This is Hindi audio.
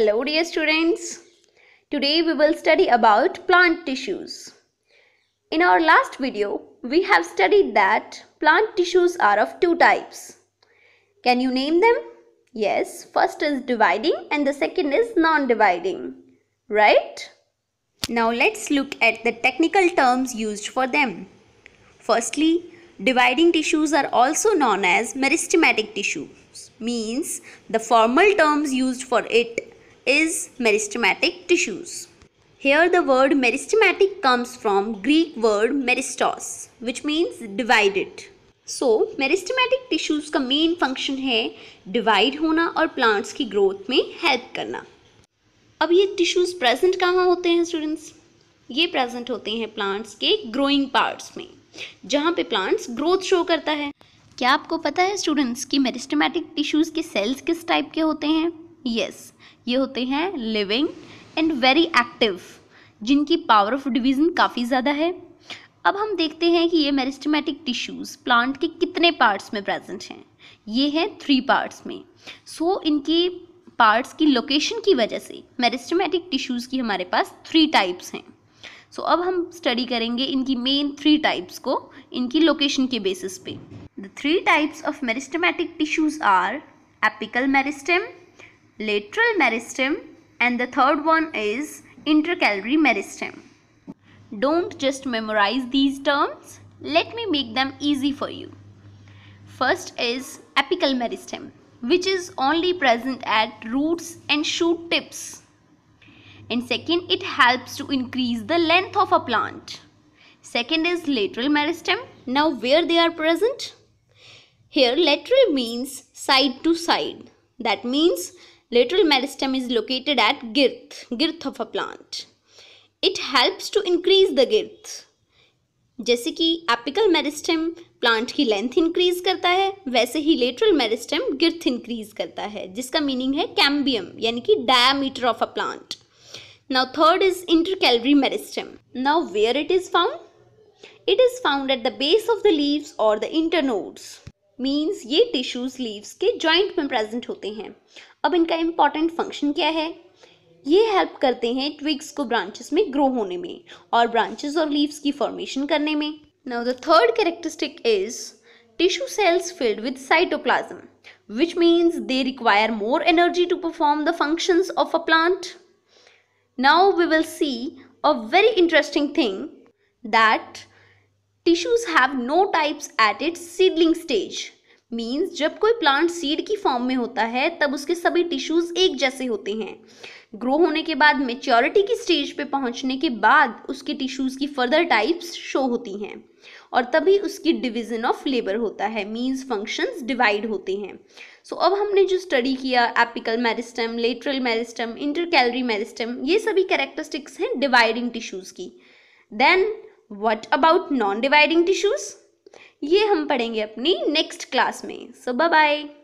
Hello dear students. Today we will study about plant tissues. In our last video, we have studied that plant tissues are of two types. Can you name them? Yes, first is dividing and the second is non-dividing. Right? Now let's look at the technical terms used for them. Firstly, dividing tissues are also known as meristematic tissues means the formal terms used for it is meristematic tissues. Here the word meristematic comes from Greek word meristos which means divided. So meristematic tissues का main function है divide होना और plants की growth में help करना अब ये tissues present कहाँ होते हैं students? ये प्रेजेंट होते हैं प्लांट्स के ग्रोइंग पार्ट्स में जहाँ पे प्लांट्स ग्रोथ शो करता है क्या आपको पता है स्टूडेंट्स कि मेरिस्टमेटिक टिश्यूज़ के सेल्स किस टाइप के होते हैं यस ये होते हैं लिविंग एंड वेरी एक्टिव जिनकी पावर ऑफ डिवीज़न काफ़ी ज़्यादा है अब हम देखते हैं कि ये मेरिस्टमेटिक टिश्यूज़ प्लांट के कितने पार्ट्स में प्रेजेंट हैं ये हैं थ्री पार्ट्स में सो so, इनकी पार्ट्स की लोकेशन की वजह से मेरिस्टमेटिक टिश्यूज़ की हमारे पास थ्री टाइप्स हैं सो so, अब हम स्टडी करेंगे इनकी मेन थ्री टाइप्स को इनकी लोकेशन के बेसिस पे the three types of meristematic tissues are apical meristem lateral meristem and the third one is intercalary meristem. Don't just memorize these terms. Let me make them easy for you. First is apical meristem which is only present at roots and shoot tips. And second, it helps to increase the length of a plant. Second is lateral meristem. Now where they are present? Here lateral means side to side. That means lateral meristem is located at girth, girth of a plant. It helps to increase the girth. जैसे कि एपिकल मेरिस्टेम प्लांट की लेंथ इंक्रीज करता है वैसे ही लेटरल मेरिस्टेम गिर्थ इंक्रीज करता है जिसका मीनिंग है कैम्बियम यानी कि diameter of a plant now third is intercalary meristem now where it is found it is found at the base of the leaves और द इंटरनोड्स मीन्स ये टिश्यूज लीव्स के जॉइंट में प्रेजेंट होते हैं अब इनका इम्पॉर्टेंट फंक्शन क्या है ये हेल्प करते हैं ट्विग्स को ब्रांचेस में ग्रो होने में और ब्रांचेस और लीव्स की फॉर्मेशन करने में now the third characteristic is tissue cells filled with cytoplasm which means they require more energy to perform the functions of a plant now we will see a very interesting thing that tissues have no types at its seedling stage means जब कोई प्लांट सीड की फॉर्म में होता है तब उसके सभी टिश्यूज एक जैसे होते हैं ग्रो होने के बाद मेच्योरिटी की स्टेज पे पहुंचने के बाद उसके टिश्यूज की फर्दर टाइप्स शो होती हैं और तभी उसकी डिवीजन ऑफ लेबर होता है मींस फंक्शंस डिवाइड होते हैं सो so, अब हमने जो स्टडी किया apical meristem lateral meristem intercalary meristem ये सभी कैरेक्टरिस्टिक्स हैं डिवाइडिंग टिश्यूज की then what about non dividing tissues ये हम पढ़ेंगे अपनी नेक्स्ट क्लास में सो बाय